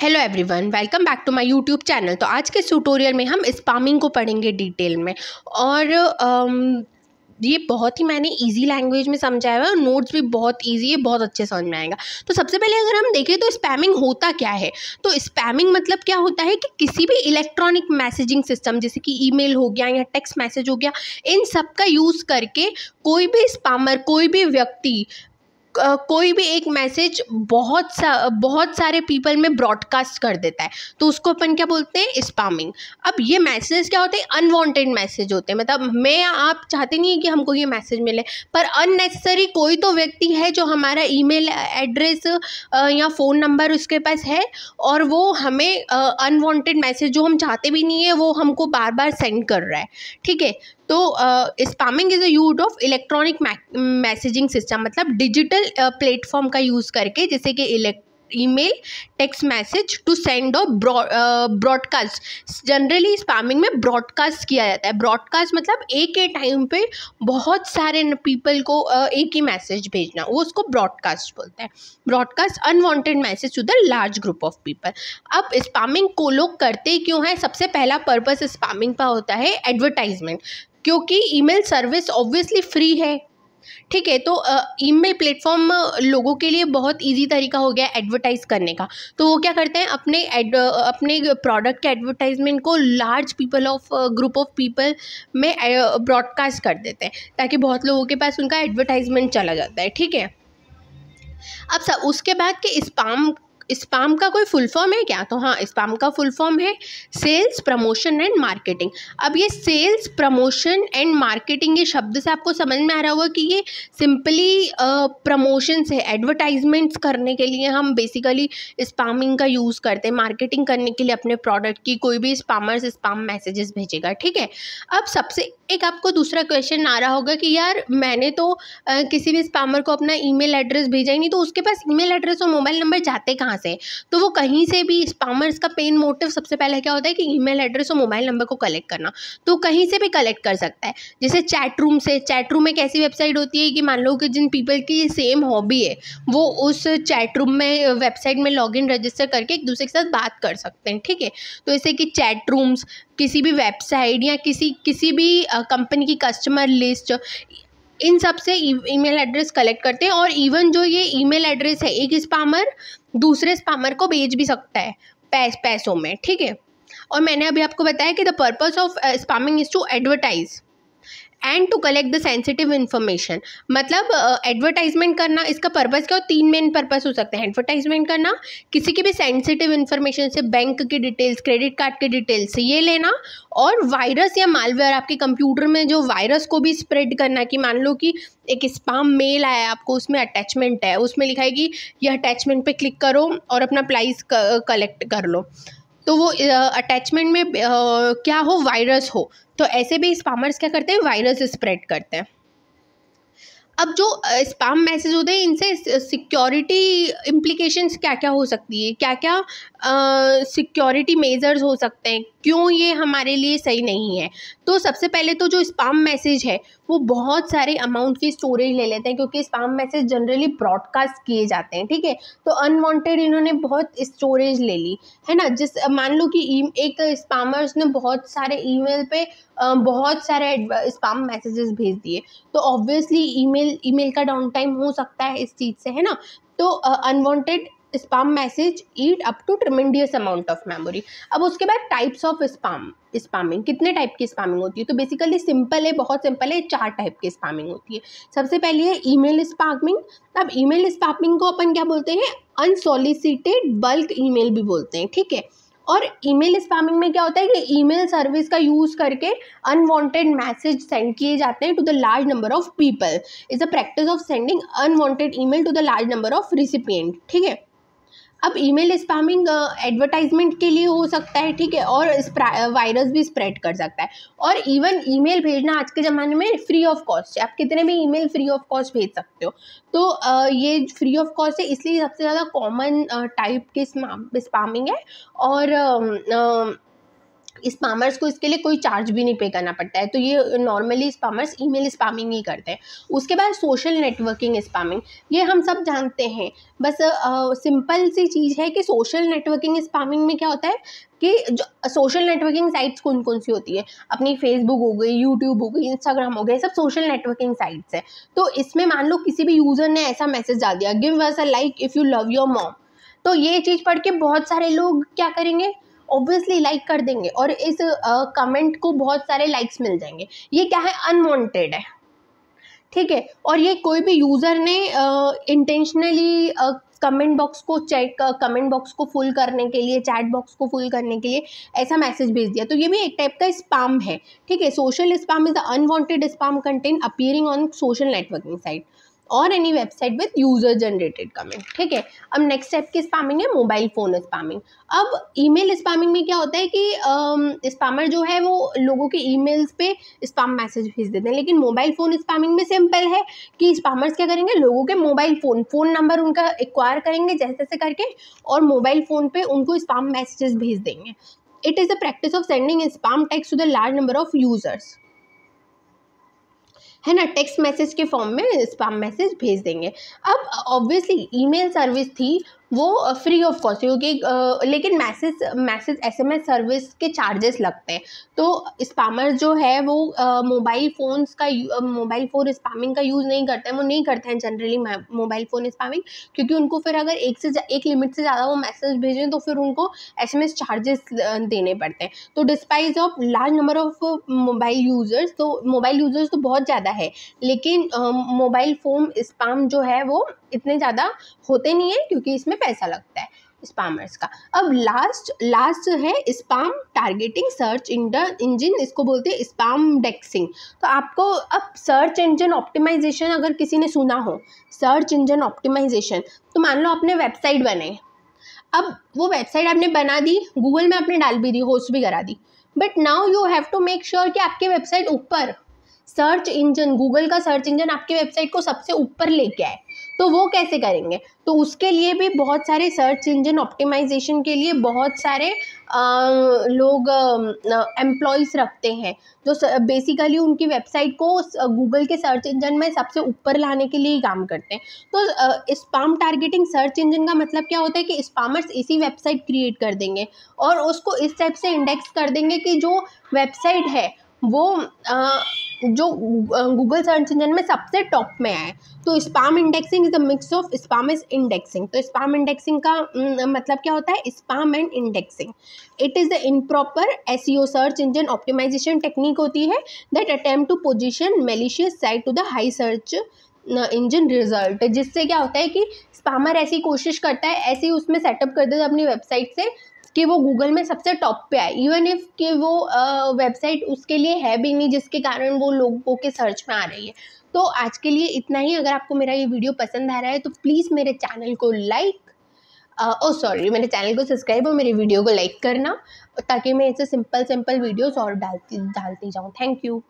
hello everyone welcome back to my YouTube channel तो आज के ट्यूटोरियल में हम स्पामिंग को पढ़ेंगे डिटेल में और um, ये बहुत ही मैंने इजी लैंग्वेज में समझाया हुआ है और नोट्स भी बहुत इजी है बहुत अच्छे समझ में आएगा तो सबसे पहले अगर हम देखें तो स्पैमिंग होता क्या है तो स्पैमिंग मतलब क्या होता है कि किसी भी इलेक्ट्रॉनिक मैसेजिंग सिस्टम जैसे कि ईमेल हो गया या टेक्स्ट मैसेज हो गया इन सब का यूज़ करके कोई भी स्पामर कोई भी व्यक्ति कोई भी एक मैसेज बहुत सा बहुत सारे पीपल में ब्रॉडकास्ट कर देता है तो उसको अपन क्या बोलते हैं स्पामिंग अब ये मैसेज क्या होते हैं अनवांटेड मैसेज होते हैं मतलब मैं आप चाहते नहीं है कि हमको ये मैसेज मिले पर अननेसेसरी कोई तो व्यक्ति है जो हमारा ईमेल एड्रेस या फ़ोन नंबर उसके पास है और वो हमें अनवांटेड मैसेज जो हम चाहते भी नहीं है वो हमको बार बार सेंड कर रहा है ठीक है तो spamming is a use of electronic messaging system मतलब डिजिटल प्लेटफॉर्म का यूज़ करके जैसे कि elect email text message to send और ब्रॉडकास्ट जनरली स्पैमिंग में ब्रॉडकास्ट किया जाता है ब्रॉडकास्ट मतलब एक ही टाइम पे बहुत सारे पीपल को uh, एक ही मैसेज भेजना वो उसको ब्रॉडकास्ट बोलते हैं broadcast unwanted message to the large group of people अब स्पैमिंग को लोग करते क्यों हैं सबसे पहला पर्पज स्पैमिंग का होता है एडवर्टाइजमेंट क्योंकि ईमेल सर्विस ऑब्वियसली फ्री है ठीक है तो ईमेल प्लेटफॉर्म लोगों के लिए बहुत इजी तरीका हो गया एडवर्टाइज करने का तो वो क्या करते हैं अपने एड अपने प्रोडक्ट के एडवर्टाइजमेंट को large people of group of people में ब्रॉडकास्ट कर देते हैं ताकि बहुत लोगों के पास उनका एडवर्टाइजमेंट चला जाता है ठीक है अब सब उसके बाद के स्पाम स्पाम का कोई फुल फॉर्म है क्या तो हाँ स्पाम का फुल फॉर्म है सेल्स प्रमोशन एंड मार्केटिंग अब ये सेल्स प्रमोशन एंड मार्केटिंग ये शब्द से आपको समझ में आ रहा होगा कि ये सिंपली प्रमोशन से एडवर्टाइजमेंट्स करने के लिए हम बेसिकली स्पामिंग का यूज़ करते हैं मार्केटिंग करने के लिए अपने प्रोडक्ट की कोई भी स्पामर्स स्पाम मैसेजेस भेजेगा ठीक है अब सबसे एक आपको दूसरा क्वेश्चन आ रहा होगा कि यार मैंने तो आ, किसी भी स्पामर को अपना ई एड्रेस भेजा ही नहीं तो उसके पास ई एड्रेस और मोबाइल नंबर जाते कहाँ कहाँ से तो वो कहीं से भी स्पामर्स का पेन मोटिव सबसे पहले क्या होता है कि ईमेल एड्रेस और मोबाइल नंबर को कलेक्ट करना तो कहीं से भी कलेक्ट कर सकता है जैसे चैट रूम से चैट रूम एक ऐसी वेबसाइट होती है कि मान लो कि जिन पीपल की सेम हॉबी है वो उस चैट रूम में वेबसाइट में लॉग रजिस्टर करके एक दूसरे के साथ बात कर सकते हैं ठीक है तो जैसे कि चैट रूम्स किसी भी वेबसाइट या किसी किसी भी कंपनी की कस्टमर लिस्ट इन सब से ईमेल एड्रेस कलेक्ट करते हैं और इवन जो ये ईमेल एड्रेस है एक स्पामर दूसरे स्पामर को बेच भी सकता है पैस पैसों में ठीक है और मैंने अभी आपको बताया कि the purpose of spamming is to advertise and to collect the sensitive information मतलब एडवर्टाइजमेंट uh, करना इसका पर्पज़ क्या हो तीन मेन पर्पज़ हो सकते हैं एडवर्टाइजमेंट करना किसी की भी सेंसिटिव इन्फॉर्मेशन से बैंक की डिटेल्स क्रेडिट कार्ड की डिटेल्स ये लेना और वायरस या मालवेयर आपके कंप्यूटर में जो वायरस को भी स्प्रेड करना कि मान लो कि एक स्पाम मेल आया आपको उसमें अटैचमेंट है उसमें लिखा है कि यह अटैचमेंट पे क्लिक करो और अपना प्राइस कलेक्ट कर लो तो वो अटैचमेंट में आ, क्या हो वायरस हो तो ऐसे भी स्पामर्स क्या करते हैं वायरस स्प्रेड करते हैं अब जो स्पाम मैसेज होते हैं इनसे सिक्योरिटी इम्प्लीकेशंस क्या क्या हो सकती है क्या क्या सिक्योरिटी मेजर्स हो सकते हैं क्यों ये हमारे लिए सही नहीं है तो सबसे पहले तो जो स्पाम मैसेज है वो बहुत सारे अमाउंट की स्टोरेज ले लेते हैं क्योंकि स्पाम मैसेज जनरली ब्रॉडकास्ट किए जाते हैं ठीक है तो अनवांटेड इन्होंने बहुत स्टोरेज ले ली है ना जिस मान लो कि e, एक स्पामर्स ने बहुत सारे ईमेल पे बहुत सारे स्पाम मैसेजेस भेज दिए तो ऑब्वियसली ईमेल ईमेल का डाउन टाइम हो सकता है इस चीज़ से है ना तो unwanted spam message eat up to tremendous amount of memory अब उसके बाद टाइप्स ऑफ स्पाम स्पामिंग कितने टाइप की स्पामिंग होती है तो बेसिकली सिंपल है बहुत सिंपल है चार टाइप की स्पामिंग होती है सबसे पहले है ईमेल स्पामिंग अब ईमेल स्पामिंग को अपन क्या बोलते हैं अनसॉलिसिटेड बल्क ईमेल भी बोलते हैं ठीक है और ईमेल स्पैमिंग में क्या होता है कि ईमेल सर्विस का यूज़ करके अनवांटेड मैसेज सेंड किए जाते हैं to the large number of people is a practice of sending unwanted email to the large number of recipient ठीक है अब ईमेल स्पैमिंग एडवर्टाइजमेंट के लिए हो सकता है ठीक है और वायरस भी स्प्रेड कर सकता है और इवन ईमेल भेजना आज के ज़माने में फ्री ऑफ कॉस्ट है आप कितने भी ईमेल फ्री ऑफ कॉस्ट भेज सकते हो तो uh, ये फ्री ऑफ कॉस्ट है इसलिए सबसे ज़्यादा कॉमन टाइप के स्पैमिंग है और uh, uh, स्पामर्स को इसके लिए कोई चार्ज भी नहीं पे करना पड़ता है तो ये नॉर्मली स्पामर्स ईमेल स्पामिंग ही करते हैं उसके बाद सोशल नेटवर्किंग स्पामिंग ये हम सब जानते हैं बस सिंपल सी चीज़ है कि सोशल नेटवर्किंग स्पामिंग में क्या होता है कि जो सोशल नेटवर्किंग साइट्स कौन कौन सी होती है अपनी फेसबुक हो गई यूट्यूब हो गई इंस्टाग्राम हो गए सब सोशल नेटवर्किंग साइट्स है तो इसमें मान लो किसी भी यूज़र ने ऐसा मैसेज डाल दिया give us a like if you love your mom तो ये चीज़ पढ़ के बहुत सारे लोग क्या करेंगे ऑब्वियसली लाइक कर देंगे और इस कमेंट uh, को बहुत सारे लाइक्स मिल जाएंगे ये क्या है अनवांटेड है ठीक है और ये कोई भी यूज़र ने इंटेंशनली कमेंट बॉक्स को चेक कमेंट बॉक्स को फुल करने के लिए चैट बॉक्स को फुल करने के लिए ऐसा मैसेज भेज दिया तो ये भी एक टाइप का स्पाम है ठीक है social spam is the unwanted spam content appearing on social networking site और any website with user generated comment ठीक है अब नेक्स्ट स्टेप की स्पामिंग है मोबाइल फ़ोन स्पामिंग अब ईमेल स्पामिंग में क्या होता है कि स्पामर जो है वो लोगों के ईमेल्स पे स्पाम मैसेज भेज देते हैं लेकिन मोबाइल फ़ोन स्पामिंग में सिंपल है कि स्पामर्स क्या करेंगे लोगों के मोबाइल फ़ोन फ़ोन नंबर उनका एक्वायर करेंगे जैसे जैसे करके और मोबाइल फ़ोन पर उनको स्पाम मैसेजेस भेज देंगे it is the practice of sending spam text to the large number of users है ना टेक्स्ट मैसेज के फॉर्म में स्पैम मैसेज भेज देंगे अब ऑब्वियसली ईमेल सर्विस थी वो फ्री ऑफ कॉस्ट क्योंकि लेकिन मैसेज मैसेज एसएमएस सर्विस के चार्जेस लगते हैं तो स्पामर जो है वो मोबाइल फ़ोन्स का मोबाइल फ़ोन स्पामिंग का यूज़ नहीं करते हैं वो नहीं करते हैं जनरली मोबाइल फ़ोन स्पामिंग क्योंकि उनको फिर अगर एक से एक लिमिट से ज़्यादा वो मैसेज भेजें तो फिर उनको एस चार्जेस देने पड़ते हैं तो despite of large number of mobile users तो मोबाइल यूज़र्स तो बहुत ज़्यादा है लेकिन मोबाइल फ़ोन स्पाम जो है वो इतने ज़्यादा होते नहीं हैं क्योंकि इसमें पैसा लगता है स्पामर्स का अब लास्ट लास्ट है स्पाम टारगेटिंग सर्च इंजन इसको बोलते हैं स्पाम डेक्सिंग तो आपको अब सर्च इंजन ऑप्टिमाइजेशन अगर किसी ने सुना हो सर्च इंजन ऑप्टिमाइजेशन तो मान लो आपने वेबसाइट बनाई अब वो वेबसाइट आपने बना दी गूगल में आपने डाल भी दी होस्ट भी करा दी but now you have to make sure कि आपकी वेबसाइट ऊपर सर्च इंजन गूगल का सर्च इंजन आपकी वेबसाइट को सबसे ऊपर लेके आए तो वो कैसे करेंगे तो उसके लिए भी बहुत सारे सर्च इंजन ऑप्टिमाइजेशन के लिए बहुत सारे आ, लोग एम्प्लॉयज़ रखते हैं जो बेसिकली उनकी वेबसाइट को गूगल के सर्च इंजन में सबसे ऊपर लाने के लिए ही काम करते हैं तो स्पाम टारगेटिंग सर्च इंजन का मतलब क्या होता है कि स्पामर्स इसी वेबसाइट क्रिएट कर देंगे और उसको इस टाइप से इंडेक्स कर देंगे कि जो वेबसाइट है वो आ, जो गूगल सर्च इंजन में सबसे टॉप में आए तो spam indexing is a mix of spam is indexing तो स्पाम इंडेक्सिंग का मतलब क्या होता है spam and indexing it is the improper as search engine optimization technique होती है that attempt to position malicious site to the high search engine result जिससे क्या होता है कि स्पामर ऐसी कोशिश करता है ऐसे ही उसमें सेटअप कर देता है अपनी वेबसाइट से कि वो गूगल में सबसे टॉप पे आए इवन इफ कि वो वेबसाइट उसके लिए है भी नहीं जिसके कारण वो लोगों के सर्च में आ रही है तो आज के लिए इतना ही अगर आपको मेरा ये वीडियो पसंद आ रहा है तो प्लीज़ मेरे चैनल को लाइक ओ सॉरी मेरे चैनल को सब्सक्राइब और मेरे वीडियो को लाइक करना ताकि मैं ऐसे सिंपल सिंपल वीडियोस और डालती डालती जाऊँ थैंक यू